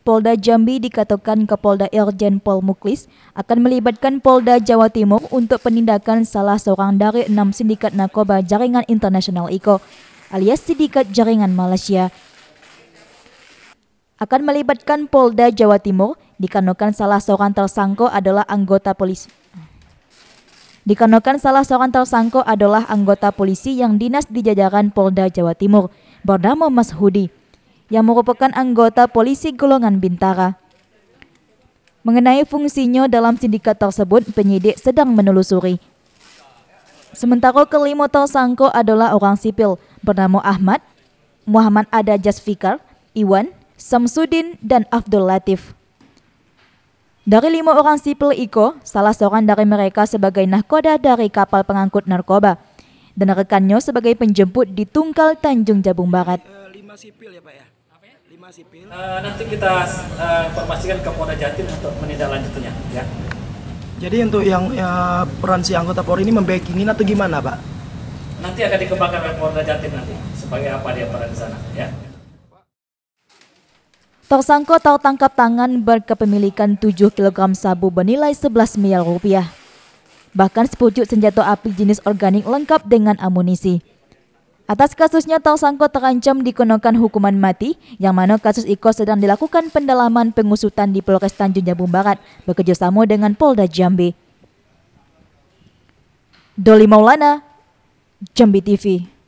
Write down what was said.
Polda Jambi dikatakan ke Polda Irjen Pol Muklis akan melibatkan Polda Jawa Timur untuk penindakan salah seorang dari enam sindikat narkoba jaringan internasional ICO alias sindikat jaringan Malaysia. Akan melibatkan Polda Jawa Timur dikarenakan salah seorang tersangka adalah anggota polisi. Dikarenakan salah seorang tersangka adalah anggota polisi yang dinas di jajaran Polda Jawa Timur, bernama Mas Hudi yang merupakan anggota polisi golongan Bintara. Mengenai fungsinya dalam sindikat tersebut, penyidik sedang menelusuri. Sementara kelima tersangka adalah orang sipil bernama Ahmad, Muhammad Ada Jasfikar, Iwan, Samsudin, dan Abdul Latif. Dari lima orang sipil Iko, salah seorang dari mereka sebagai nahkoda dari kapal pengangkut narkoba dan rekannya sebagai penjemput di Tungkal Tanjung Jabung Barat. Eh, lima sipil ya Pak ya? 5 ya? sipil. Uh, nanti kita uh, informasikan ke Polda Jatim untuk menindaklanjutinya, ya. Jadi untuk yang ya, peran si anggota Polri ini membackingin atau gimana, Pak? Nanti akan dikembangkan oleh Polda Jatim nanti sebagai apa dia peran di sana, ya. Tersangka tangkap tangan berkepemilikan 7 kg sabu bernilai 11 miliar rupiah. Bahkan sepucuk senjata api jenis organik lengkap dengan amunisi. Atas kasusnya, tersangka terancam dikenakan hukuman mati, yang mana kasus Iko sedang dilakukan pendalaman pengusutan di Polres Tanjung Jabung Barat bekerjasama dengan Polda Jambi. Doli Maulana, Jambi TV.